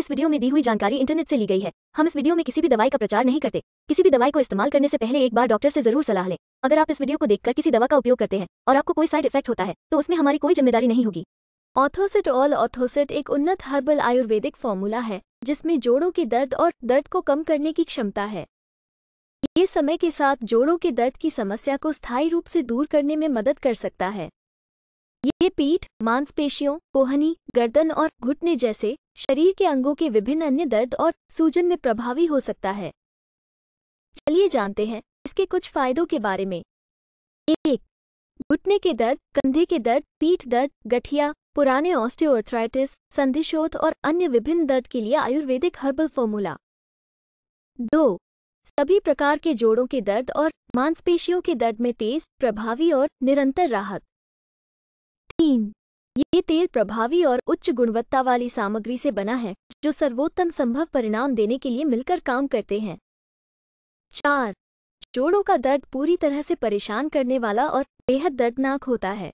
इस वीडियो में दी हुई जानकारी इंटरनेट से ली गई है हम इस वीडियो में किसी भी दवाई का प्रचार नहीं करते किसी भी दवाई को इस्तेमाल करने से पहले एक बार डॉक्टर से जरूर सलाह लें अगर आप इस वीडियो को देखकर किसी दवा का उपयोग करते हैं और आपको कोई साइड इफेक्ट होता है तो उसमें हमारी कोई जिम्मेदारी नहीं होगी ऑथोसिट ऑल ऑथोसिट एक उन्नत हर्बल आयुर्वेदिक फॉर्मूला है जिसमें जोड़ों के दर्द और दर्द को कम करने की क्षमता है ये समय के साथ जोड़ों के दर्द की समस्या को स्थायी रूप से दूर करने में मदद कर सकता है ये पीठ मांसपेशियों कोहनी गर्दन और घुटने जैसे शरीर के अंगों के विभिन्न अन्य दर्द और सूजन में प्रभावी हो सकता है चलिए जानते हैं इसके कुछ फायदों के बारे में एक घुटने के दर्द कंधे के दर्द पीठ दर्द गठिया पुराने ऑस्टियोआर्थराइटिस संधिशोथ और अन्य विभिन्न दर्द के लिए आयुर्वेदिक हर्बल फॉर्मूला दो सभी प्रकार के जोड़ों के दर्द और मांसपेशियों के दर्द में तेज प्रभावी और निरंतर राहत ये तेल प्रभावी और उच्च गुणवत्ता वाली सामग्री से बना है जो सर्वोत्तम संभव परिणाम देने के लिए मिलकर काम करते हैं चार जोड़ों का दर्द पूरी तरह से परेशान करने वाला और बेहद दर्दनाक होता है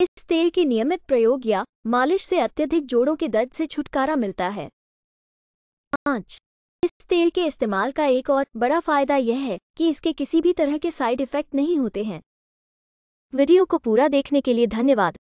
इस तेल के नियमित प्रयोग या मालिश से अत्यधिक जोड़ों के दर्द से छुटकारा मिलता है पाँच इस तेल के इस्तेमाल का एक और बड़ा फायदा यह है कि इसके किसी भी तरह के साइड इफेक्ट नहीं होते हैं वीडियो को पूरा देखने के लिए धन्यवाद